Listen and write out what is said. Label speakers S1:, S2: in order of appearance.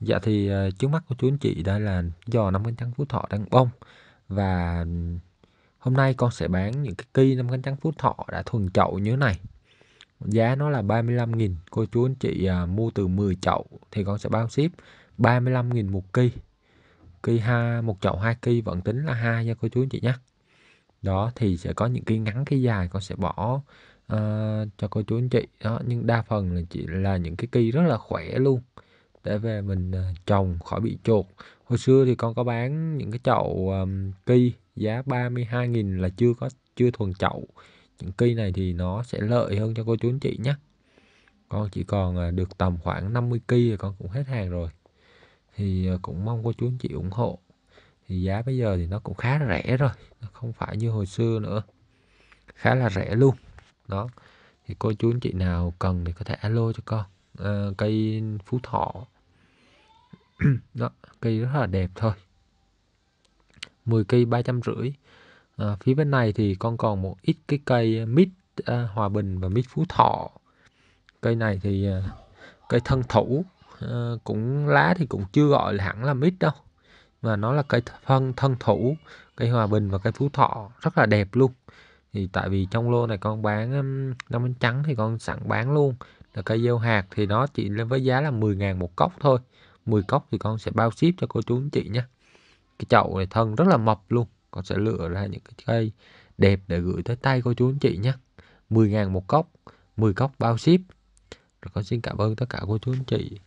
S1: Dạ thì ờ, trước mắt của chú anh chị đây là giò năm cánh trắng Phú Thọ đang bông và hôm nay con sẽ bán những cái cây năm cánh trắng Phú Thọ đã thuần chậu như thế này. Giá nó là 35.000, cô chú anh chị à, mua từ 10 chậu thì con sẽ bao ship 35.000 một cây. Cây hai một chậu hai cây vẫn tính là hai nha cô chú anh chị nhé. Đó thì sẽ có những cây ngắn cây dài con sẽ bỏ à, cho cô chú anh chị đó nhưng đa phần là chỉ là những cái cây rất là khỏe luôn để về mình ờ, trồng khỏi bị chột hồi xưa thì con có bán những cái chậu um, cây giá 32.000 là chưa có chưa thuần chậu những cây này thì nó sẽ lợi hơn cho cô chú anh chị nhé con chỉ còn ờ, được tầm khoảng 50 cây thì con cũng hết hàng rồi thì ờ, cũng mong cô chú anh chị ủng hộ thì giá bây giờ thì nó cũng khá rẻ rồi nó không phải như hồi xưa nữa khá là rẻ luôn đó thì cô chú anh chị nào cần thì có thể alo cho con à, cây phú thọ đó cây rất là đẹp thôi 10 cây ba trăm rưỡi à, phía bên này thì con còn một ít cái cây à, mít à, hòa bình và mít phú thọ cây này thì à, cây thân thủ à, cũng lá thì cũng chưa gọi là hẳn là mít đâu mà nó là cây thân thân thủ cây hòa bình và cây phú thọ rất là đẹp luôn thì tại vì trong lô này con bán năm bánh trắng thì con sẵn bán luôn là cây dâu hạt thì nó chỉ lên với giá là 10.000 một cốc thôi 10 cốc thì con sẽ bao ship cho cô chú anh chị nhé cái chậu này thân rất là mập luôn con sẽ lựa ra những cái cây đẹp để gửi tới tay cô chú anh chị nhé 10 ngàn một cốc 10 cốc bao ship rồi con xin cảm ơn tất cả cô chú anh chị